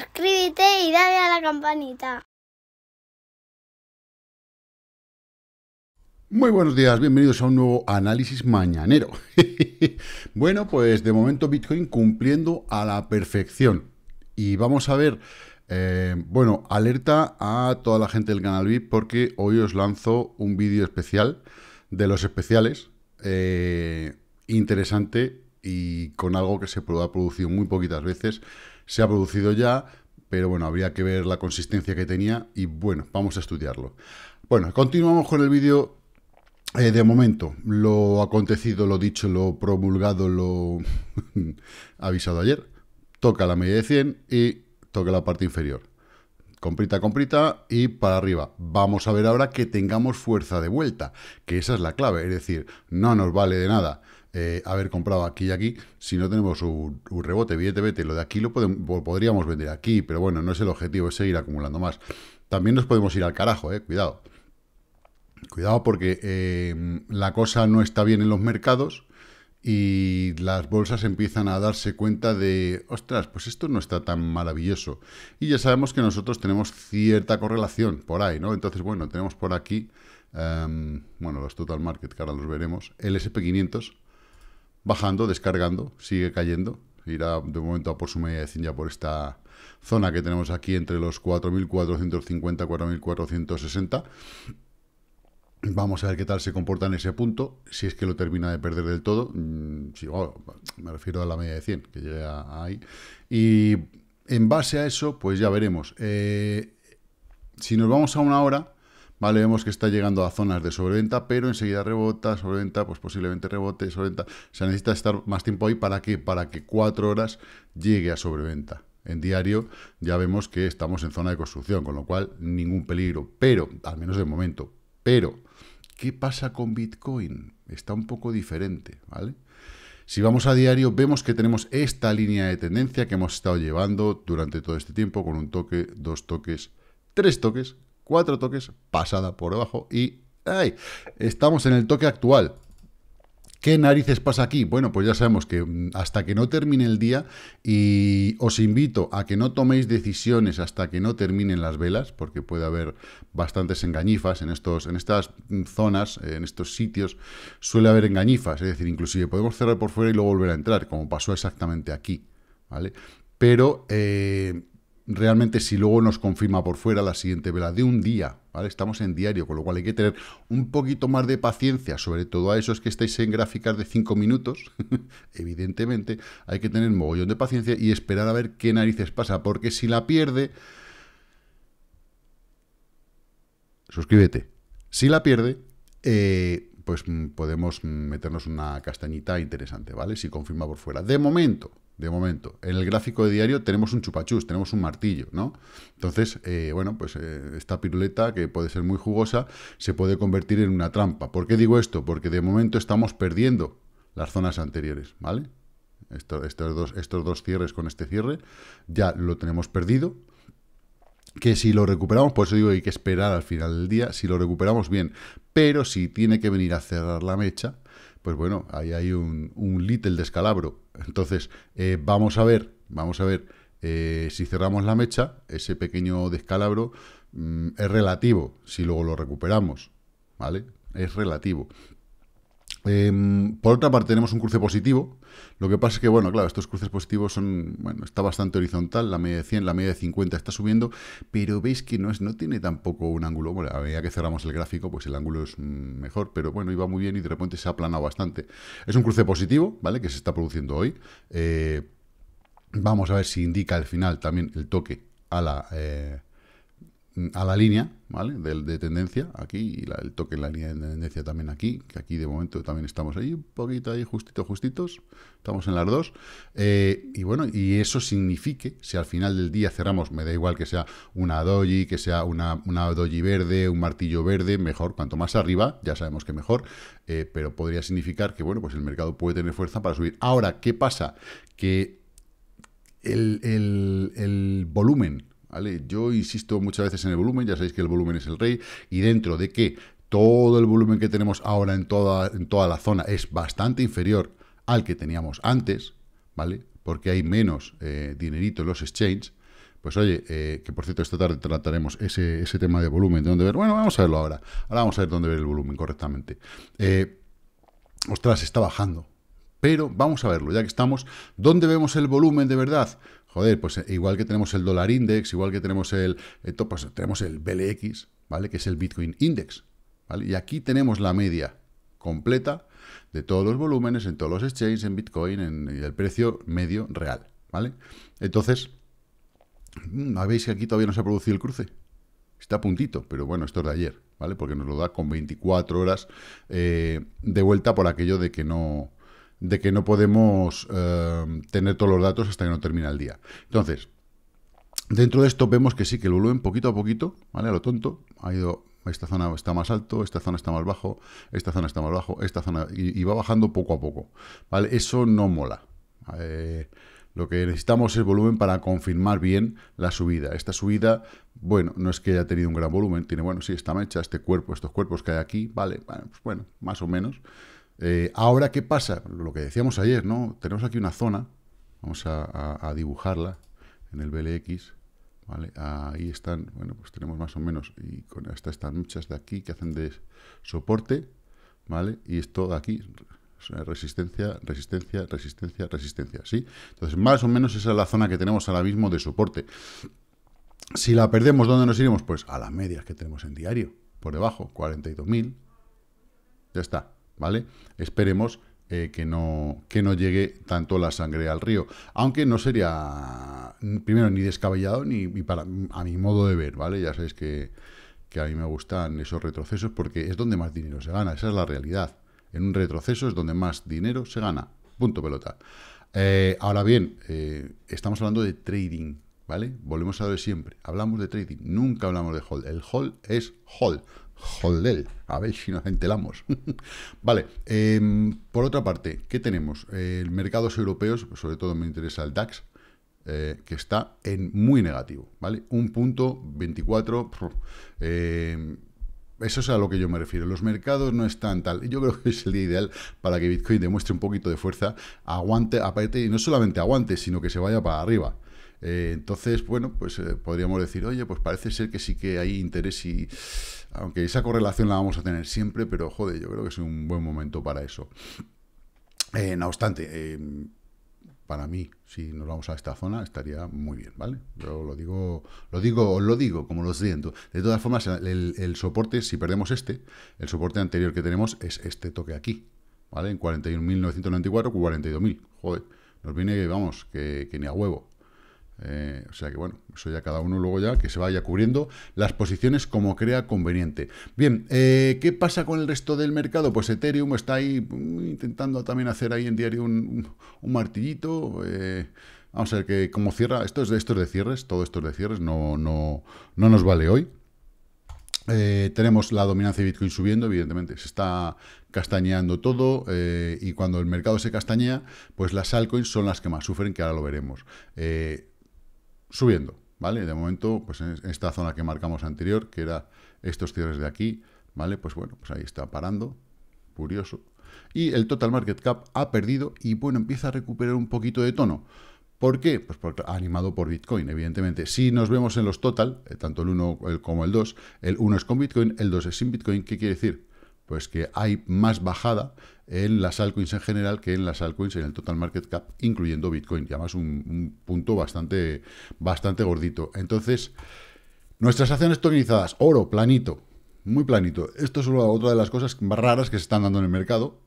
suscríbete y dale a la campanita. Muy buenos días, bienvenidos a un nuevo análisis mañanero. bueno, pues de momento Bitcoin cumpliendo a la perfección. Y vamos a ver, eh, bueno, alerta a toda la gente del canal VIP porque hoy os lanzo un vídeo especial de los especiales, eh, interesante y con algo que se ha producido muy poquitas veces se ha producido ya, pero bueno, habría que ver la consistencia que tenía y bueno, vamos a estudiarlo. Bueno, continuamos con el vídeo eh, de momento, lo acontecido, lo dicho, lo promulgado, lo avisado ayer. Toca la media de 100 y toca la parte inferior. Comprita, comprita y para arriba. Vamos a ver ahora que tengamos fuerza de vuelta, que esa es la clave. Es decir, no nos vale de nada eh, haber comprado aquí y aquí si no tenemos un, rebote, rebote. vete, lo de aquí lo, podemos, podríamos vender aquí, pero bueno, no es el objetivo, es seguir acumulando más. También nos podemos ir al carajo, eh, cuidado. Cuidado porque em, la cosa no está bien en los mercados y las bolsas empiezan a darse cuenta de, ostras, pues esto no está tan maravilloso. Y ya sabemos que nosotros tenemos cierta correlación por ahí, ¿no? Entonces, bueno, tenemos por aquí, em, bueno, los total market, que ahora los veremos, el SP500, bajando, descargando, sigue cayendo. Irá de momento a por su media de 100 ya por esta zona que tenemos aquí entre los 4.450, 4.460. Vamos a ver qué tal se comporta en ese punto, si es que lo termina de perder del todo. Mm, me refiero a la media de 100, que llegue ahí. Y en base a eso, pues ya veremos. Eh, si nos vamos a una hora, vemos que está llegando a zonas de sobreventa, pero enseguida rebota, sobreventa, pues posiblemente rebote, sobreventa. Se necesita estar más tiempo ahí para que, para que cuatro horas llegue a sobreventa. En diario ya vemos que estamos en zona de construcción, con lo cual ningún peligro, pero, al menos de momento, pero, ¿qué pasa con Bitcoin? Está un poco diferente, ¿vale? Si vamos a diario, vemos que tenemos esta línea de tendencia que hemos estado llevando durante todo este tiempo con un toque, dos toques, tres toques cuatro toques, pasada por abajo y ¡ay! estamos en el toque actual. ¿Qué narices pasa aquí? Bueno, pues ya sabemos que mm, hasta que no termine el día y os invito a que no toméis decisiones hasta que no terminen las velas, porque puede haber bastantes engañifas en, estos, en estas mm, zonas, en estos sitios, suele haber engañifas, es decir, inclusive podemos cerrar por fuera y luego volver a entrar, como pasó exactamente aquí, ¿vale? Pero... Eh, realmente si luego nos confirma por fuera la siguiente vela de un día, ¿vale? Estamos en diario, con lo cual hay que tener un poquito más de paciencia, sobre todo a esos que estáis en gráficas de 5 minutos, evidentemente, hay que tener mogollón de paciencia y esperar a ver qué narices pasa, porque si la pierde... Suscríbete. Si la pierde, eh, pues mm, podemos meternos una castañita interesante, ¿vale? Si confirma por fuera. De momento, de momento. En el gráfico de diario tenemos un chupachús, tenemos un martillo, ¿no? Entonces, eh, bueno, pues eh, esta piruleta, que puede ser muy jugosa, se puede convertir en una trampa. ¿Por qué digo esto? Porque de momento estamos perdiendo las zonas anteriores, ¿vale? estos, dos, estos dos cierres con este cierre ya lo tenemos perdido que si lo recuperamos, por eso digo hay que esperar al final del día, si lo recuperamos bien, pero si tiene que venir a cerrar la mecha, pues bueno, ahí hay un, little descalabro. Entonces, eh, vamos a ver, vamos a ver eh, si cerramos la mecha, ese pequeño descalabro mm, es relativo, si luego lo recuperamos, ¿vale? Es relativo. Em, por otra parte, tenemos un cruce positivo. Lo que pasa es que, bueno, claro, estos cruces positivos son, bueno, está bastante horizontal, la media de 100, la media de 50 está subiendo, pero veis que no, es, no tiene tampoco un ángulo, bueno, a medida que cerramos el gráfico, pues el ángulo es mejor, pero bueno, iba muy bien y de repente se ha aplanado bastante. Es un cruce positivo, ¿vale?, que se está produciendo hoy. Eh, vamos a ver si indica al final también el toque a la... Eh, a la línea, ¿vale? De, de tendencia, aquí, y el toque en la línea de tendencia también aquí, que aquí de momento también estamos ahí, un poquito ahí, justito, justitos, estamos en las dos, eh, y bueno, y eso signifique, si al final del día cerramos, me da igual que sea una doji, que sea una, una doji verde, un martillo verde, mejor, cuanto más arriba, ya sabemos que mejor, eh, pero podría significar que, bueno, pues el mercado puede tener fuerza para subir. Ahora, ¿qué pasa? Que el volumen yo insisto muchas veces en el volumen, ya sabéis que el volumen es el rey, y dentro de que todo el volumen que tenemos ahora en toda, en toda la zona es bastante inferior al que teníamos antes, ¿vale? Porque hay menos eh, dinerito en los exchanges, pues oye, eh, que por cierto esta tarde trataremos ese, tema de volumen, de dónde ver. Bueno, vamos a verlo ahora. Ahora vamos a ver dónde ver el volumen correctamente. Eh, ostras, está bajando. Pero vamos a verlo, ya que estamos, ¿dónde vemos el volumen de verdad? Joder, pues eh, igual que tenemos el dólar index, igual que tenemos el, eh, pues tenemos el BLX, ¿vale? Que es el Bitcoin index, ¿vale? Y aquí tenemos la media completa de todos los volúmenes en todos los exchanges, en Bitcoin, en, el precio medio real, ¿vale? Entonces, mm, ¿veis que aquí todavía no se ha producido el cruce? Está a puntito, pero bueno, esto es de ayer, ¿vale? Porque nos lo da con 24 horas eh, de vuelta por aquello de que no, de que no podemos eh, tener todos los datos hasta que no termina el día. Entonces, dentro de esto vemos que sí, que el volumen poquito a poquito, ¿vale? A lo tonto, ha ido esta zona está más alto, esta zona está más bajo, esta zona está más bajo, esta zona... Y, va bajando poco a poco, ¿vale? Eso no mola. Eh, lo que necesitamos es volumen para confirmar bien la subida. Esta subida, bueno, no es que haya tenido un gran volumen, tiene, bueno, sí, esta mecha, este cuerpo, estos cuerpos que hay aquí, vale, bueno, pues bueno más o menos. Eh, ahora, ¿qué pasa? Lo que decíamos ayer, ¿no? Tenemos aquí una zona, vamos a, dibujarla en el BLX, ¿vale? Ahí están, bueno, pues tenemos más o menos, y con estas están muchas de aquí que hacen de soporte, ¿vale? Y esto de aquí, resistencia, resistencia, resistencia, resistencia, ¿sí? Entonces, más o menos esa es la zona que tenemos ahora mismo de soporte. Si la perdemos, ¿dónde nos iremos? Pues a las medias que tenemos en diario, por debajo, 42.000, ya está. ¿vale? Esperemos eh, que, no, que llegue tanto la sangre al río. Aunque no sería, primero, ni descabellado, ni, para, a mi modo de ver, ¿vale? Ya sabéis que, a mí me gustan esos retrocesos porque es donde más dinero se gana, esa es la realidad. En un retroceso es donde más dinero se gana. Punto pelota. Eh, ahora bien, eh, estamos hablando de trading, ¿vale? Volvemos a lo de siempre. Hablamos de trading, nunca hablamos de hold. El hold es hold. Joder, a ver si nos entelamos. vale, em, por otra parte, ¿qué tenemos? El eh, mercados europeos, pues sobre todo me interesa el DAX, eh, que está en muy negativo, ¿vale? Un punto em, eso es a lo que yo me refiero. Los mercados no están tal. Yo creo que es el día ideal para que Bitcoin demuestre un poquito de fuerza, aguante, aparte y no solamente aguante, sino que se vaya para arriba. Eh, entonces, bueno, pues eh, podríamos decir, oye, pues parece ser que sí que hay interés y aunque esa correlación la vamos a tener siempre, pero joder, yo creo que es un buen momento para eso. Eh, no obstante, em, para mí, si nos vamos a esta zona, estaría muy bien, ¿vale? Yo lo digo, lo digo, lo digo, como lo siento. De todas formas, el, soporte, si perdemos este, el soporte anterior que tenemos es este toque aquí, ¿vale? En 41.994, 42.000. Joder, nos viene, vamos, que, que ni a huevo. Eh, o sea que bueno, eso ya cada uno luego ya que se vaya cubriendo las posiciones como crea conveniente. Bien, eh, ¿qué pasa con el resto del mercado? Pues Ethereum está ahí mm, intentando también hacer ahí en diario un, martillito. Eh, vamos a ver que cómo cierra, esto es de estos de cierres, todo esto es de cierres, no, no, no nos vale hoy. tenemos la dominancia de Bitcoin subiendo, evidentemente, se está castañeando todo y cuando el mercado se castañea, pues las altcoins son las que más sufren, que ahora lo veremos. Eh, subiendo, ¿vale? De momento, pues en esta zona que marcamos anterior, que era estos cierres de aquí, ¿vale? Pues bueno, pues ahí está parando, curioso. Y el total market cap ha perdido y bueno, empieza a recuperar un poquito de tono. ¿Por qué? Pues animado por Bitcoin, evidentemente. Si nos vemos en los total, eh, tanto el 1 como el 2, el 1 es con Bitcoin, el 2 es sin Bitcoin, ¿qué quiere decir? Pues que hay más bajada en las altcoins en general que en las altcoins en el total market cap, incluyendo Bitcoin. Y además un, punto bastante, bastante gordito. Entonces, nuestras acciones tokenizadas, oro, planito, muy planito. Esto es otra de las cosas más raras que se están dando en el mercado.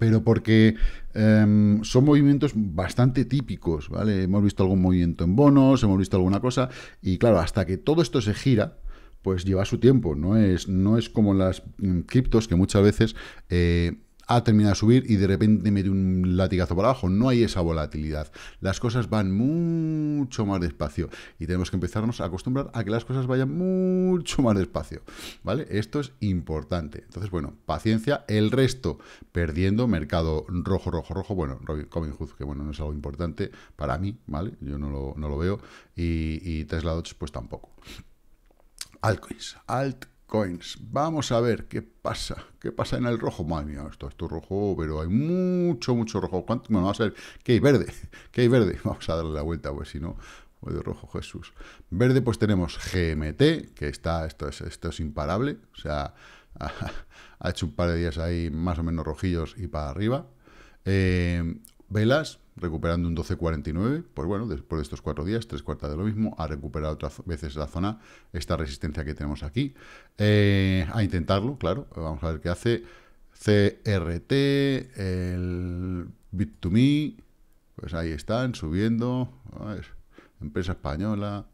Pero porque em, son movimientos bastante típicos, ¿vale? Hemos visto algún movimiento en bonos, hemos visto alguna cosa, y claro, hasta que todo esto se gira, pues lleva su tiempo, no es, no es como las mm, criptos que muchas veces eh, ha terminado de subir y de repente mete un latigazo para abajo. No hay esa volatilidad. Las cosas van mucho más despacio y tenemos que empezarnos a acostumbrar a que las cosas vayan mucho más despacio. ¿Vale? Esto es importante. Entonces, bueno, paciencia. El resto, perdiendo mercado rojo, rojo, rojo. Bueno, Robin Hood, que bueno, no es algo importante para mí, ¿vale? Yo no lo, no lo veo. Y, y Tesla pues tampoco. Altcoins. Altcoins Coins. Vamos a ver qué pasa. ¿Qué pasa en el rojo? Madre mía, esto, es es rojo, pero hay mucho, mucho rojo. ¿Cuánto? Bueno, vamos a ser ¿Qué hay verde? ¿Qué hay verde? Vamos a darle la vuelta, pues si no, de rojo Jesús. Verde, pues tenemos GMT, que está, esto es, esto es imparable, o sea, ha, hecho un par de días ahí más o menos rojillos y para arriba. Eh, velas, recuperando un 12.49, pues bueno, después de estos cuatro días, tres cuartas de lo mismo, ha recuperado otras veces la zona, esta resistencia que tenemos aquí. Eh, a intentarlo, claro, vamos a ver qué hace. CRT, el Bit2Me, pues ahí están, subiendo. empresa española,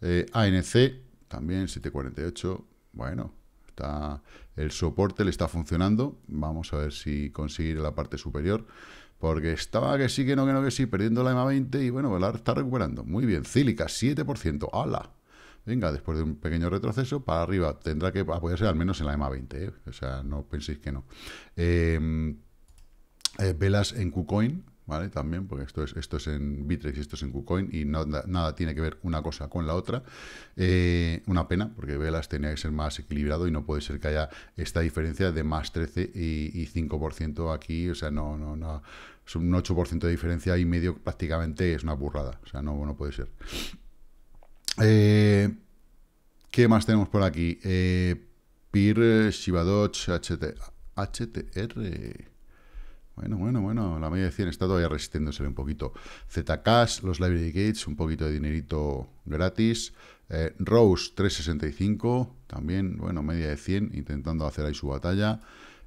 eh, ANC, también 748, bueno, está el soporte le está funcionando. Vamos a ver si conseguir la parte superior. Porque estaba que sí, que no, que no, que sí, perdiendo la EMA20 y bueno, ahora está recuperando. Muy bien, Cílica, 7%, ¡hala! Venga, después de un pequeño retroceso, para arriba tendrá que apoyarse al menos en la EMA20, ¿eh? o sea, no penséis que no. Eh, eh, velas en KuCoin, ¿vale? También, porque esto es, esto es en Bitrex y esto es en KuCoin y nada tiene que ver una cosa con la otra. Eh, una pena, porque Velas tenía que ser más equilibrado y no puede ser que haya esta diferencia de más 13 y, 5% aquí, o sea, no, no, no, es un 8% de diferencia y medio prácticamente es una burrada, o sea, no, no puede ser. Eh, ¿Qué más tenemos por aquí? Eh, PIR, Shibadot, HT, HTR... Bueno, bueno, bueno, la media de 100 está todavía resistiéndose un poquito. Zcash, los library gates, un poquito de dinerito gratis. Eh, Rose 365, también, bueno, media de 100, intentando hacer ahí su batalla.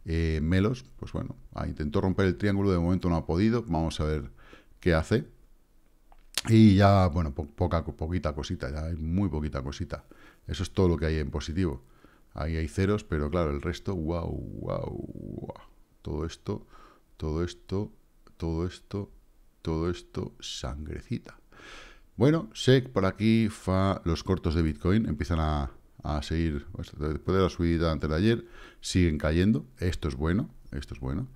Eh, Melos, pues bueno, ah, intentó romper el triángulo, de momento no ha podido, vamos a ver qué hace. Y ya, bueno, poca, poquita cosita, ya hay muy poquita cosita. Eso es todo lo que hay en positivo. Ahí hay ceros, pero claro, el resto, wow, wow, wow. Todo esto todo esto, todo esto, todo esto, sangrecita. Bueno, SEC por aquí, fa, los cortos de Bitcoin empiezan a, seguir, pues, después de la subida antes de ayer, siguen cayendo, esto es bueno, esto es bueno.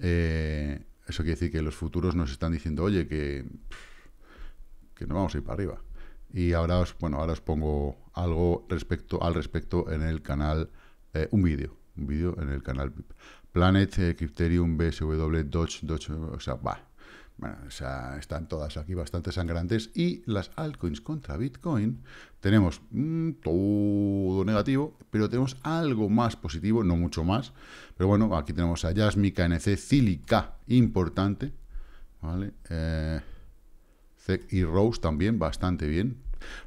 Eh, eso quiere decir que los futuros nos están diciendo, oye, que, que no vamos a ir para arriba. Y ahora os, bueno, ahora os pongo algo respecto, al respecto en el canal, eh, un vídeo, un vídeo en el canal Planet, eh, Crypterium, BSW, Dodge, Dodge, o sea, va. Bueno, están todas aquí bastante sangrantes. Y las altcoins contra Bitcoin, tenemos mm, todo negativo, pero tenemos algo más positivo, no mucho más. Pero bueno, aquí tenemos a Jasmine KNC, Silica, importante. y eh, Rose también, bastante bien.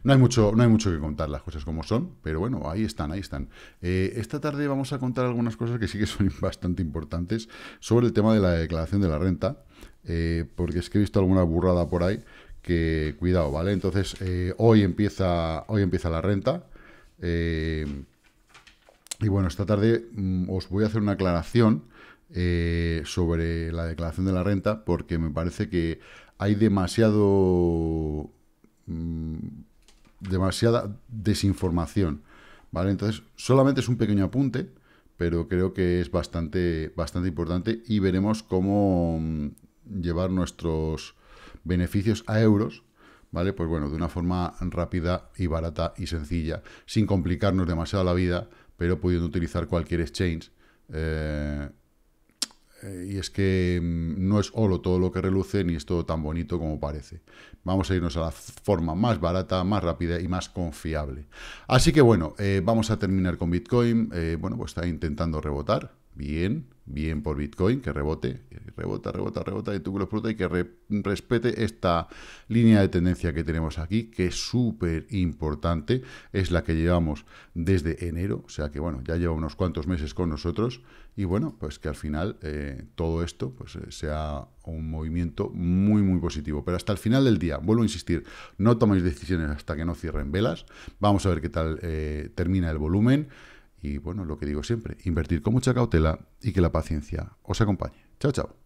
No hay mucho, no hay mucho que contar las cosas como son, pero bueno, ahí están, ahí están. Eh, esta tarde vamos a contar algunas cosas que sí que son bastante importantes sobre el tema de la declaración de la renta, eh, porque es que he visto alguna burrada por ahí que cuidado, ¿vale? Entonces, eh, hoy, empieza, hoy empieza la renta. y bueno, esta tarde mm, os voy a hacer una aclaración sobre la declaración de la renta, porque me parece que hay demasiado Mm, demasiada desinformación. ¿vale? Entonces, solamente es un pequeño apunte, pero creo que es bastante, bastante importante y veremos cómo mm, llevar nuestros beneficios a euros, ¿vale? Pues bueno, de una forma rápida y barata y sencilla, sin complicarnos demasiado la vida, pero pudiendo utilizar cualquier exchange. Eh, eh, y es que mm, no es oro todo lo que reluce ni es todo tan bonito como parece. Vamos a irnos a la forma más barata, más rápida y más confiable. Así que bueno, eh, vamos a terminar con Bitcoin. Eh, bueno, pues está intentando rebotar. Bien, bien por Bitcoin, que rebote, eh, rebota, rebota, rebota, y tú que lo explota y que respete esta línea de tendencia que tenemos aquí, que es súper importante, es la que llevamos desde enero, o sea que bueno, ya lleva unos cuantos meses con nosotros, y bueno, pues que al final eh, todo esto pues, eh, sea un movimiento muy, muy positivo. Pero hasta el final del día, vuelvo a insistir, no toméis decisiones hasta que no cierren velas, vamos a ver qué tal termina el volumen, y bueno, lo que digo siempre, invertir con mucha cautela y que la paciencia os acompañe. Chao, chao.